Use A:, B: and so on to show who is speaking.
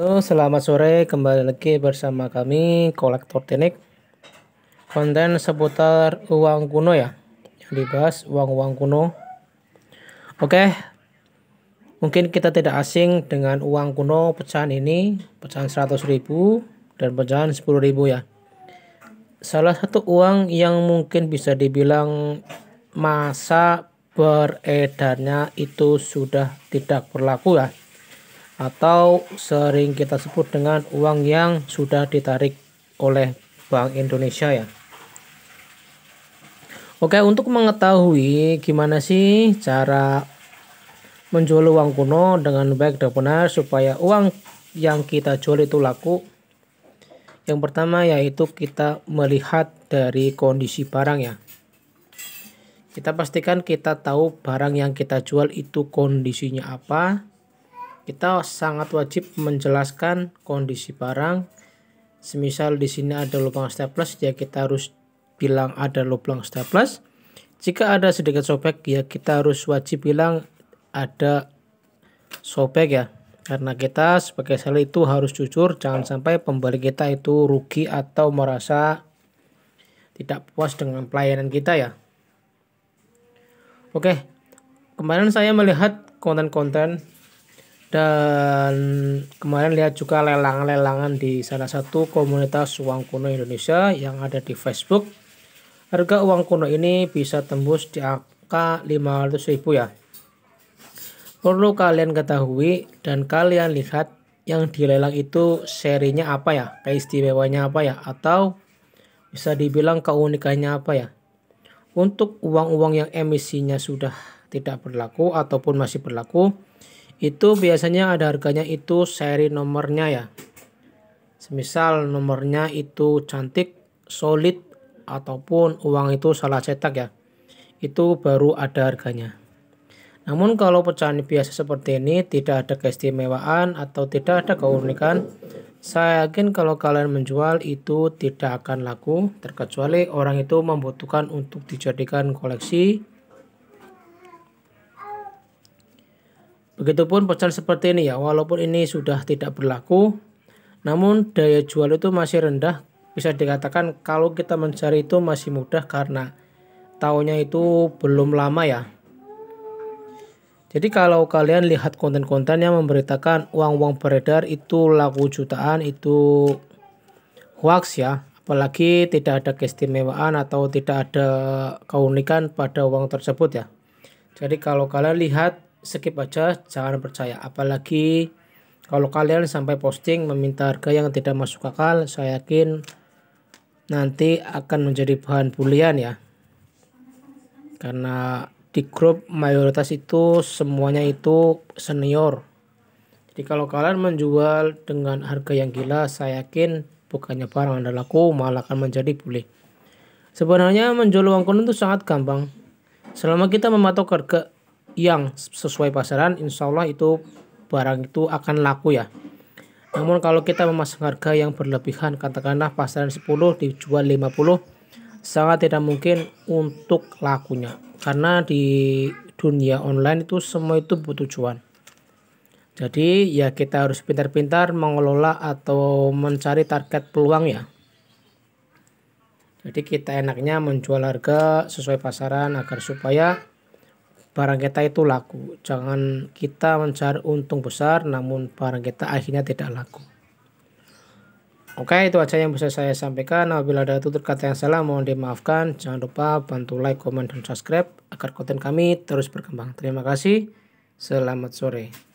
A: Halo, selamat sore kembali lagi bersama kami kolektor teknik konten seputar uang kuno ya yang dibahas uang-uang kuno oke mungkin kita tidak asing dengan uang kuno pecahan ini pecahan 100.000 dan pecahan 10.000 ya salah satu uang yang mungkin bisa dibilang masa beredarnya itu sudah tidak berlaku ya atau sering kita sebut dengan uang yang sudah ditarik oleh Bank Indonesia ya. Oke, untuk mengetahui gimana sih cara menjual uang kuno dengan baik dan benar supaya uang yang kita jual itu laku. Yang pertama yaitu kita melihat dari kondisi barang ya. Kita pastikan kita tahu barang yang kita jual itu kondisinya apa, kita sangat wajib menjelaskan kondisi barang. Semisal di sini ada lubang staples, ya kita harus bilang ada lubang staples. Jika ada sedikit sobek, ya kita harus wajib bilang ada sobek ya. Karena kita sebagai seller itu harus jujur, jangan sampai pembeli kita itu rugi atau merasa tidak puas dengan pelayanan kita ya. Oke, kemarin saya melihat konten-konten dan kemarin lihat juga lelang-lelangan di salah satu komunitas uang kuno Indonesia yang ada di Facebook. Harga uang kuno ini bisa tembus di angka 500 ribu ya. Perlu kalian ketahui dan kalian lihat yang dilelang itu serinya apa ya, keistimewanya apa ya, atau bisa dibilang keunikannya apa ya. Untuk uang-uang yang emisinya sudah tidak berlaku ataupun masih berlaku, itu biasanya ada harganya itu seri nomornya ya. Semisal nomornya itu cantik, solid, ataupun uang itu salah cetak ya. Itu baru ada harganya. Namun kalau pecahan biasa seperti ini tidak ada keistimewaan atau tidak ada keunikan, saya yakin kalau kalian menjual itu tidak akan laku, terkecuali orang itu membutuhkan untuk dijadikan koleksi Begitupun pecel seperti ini ya, walaupun ini sudah tidak berlaku, namun daya jual itu masih rendah. Bisa dikatakan kalau kita mencari itu masih mudah karena tahunnya itu belum lama ya. Jadi kalau kalian lihat konten-konten yang memberitakan uang-uang beredar itu laku jutaan itu hoax ya. Apalagi tidak ada keistimewaan atau tidak ada keunikan pada uang tersebut ya. Jadi kalau kalian lihat skip aja, jangan percaya. Apalagi kalau kalian sampai posting meminta harga yang tidak masuk akal, saya yakin nanti akan menjadi bahan bulian ya. Karena di grup mayoritas itu semuanya itu senior. Jadi kalau kalian menjual dengan harga yang gila, saya yakin bukannya barang Anda laku, malah akan menjadi bully Sebenarnya menjual uang kuno itu sangat gampang. Selama kita mematok harga yang sesuai pasaran, insya Allah itu barang itu akan laku ya. Namun kalau kita memasang harga yang berlebihan, katakanlah pasaran 10 dijual 50, sangat tidak mungkin untuk lakunya. Karena di dunia online itu semua itu butuh cuan. Jadi ya kita harus pintar-pintar mengelola atau mencari target peluang ya. Jadi kita enaknya menjual harga sesuai pasaran agar supaya barang kita itu laku. Jangan kita mencari untung besar namun barang kita akhirnya tidak laku. Oke, itu aja yang bisa saya sampaikan. Apabila ada tutur kata yang salah, mohon dimaafkan. Jangan lupa bantu like, komen, dan subscribe agar konten kami terus berkembang. Terima kasih. Selamat sore.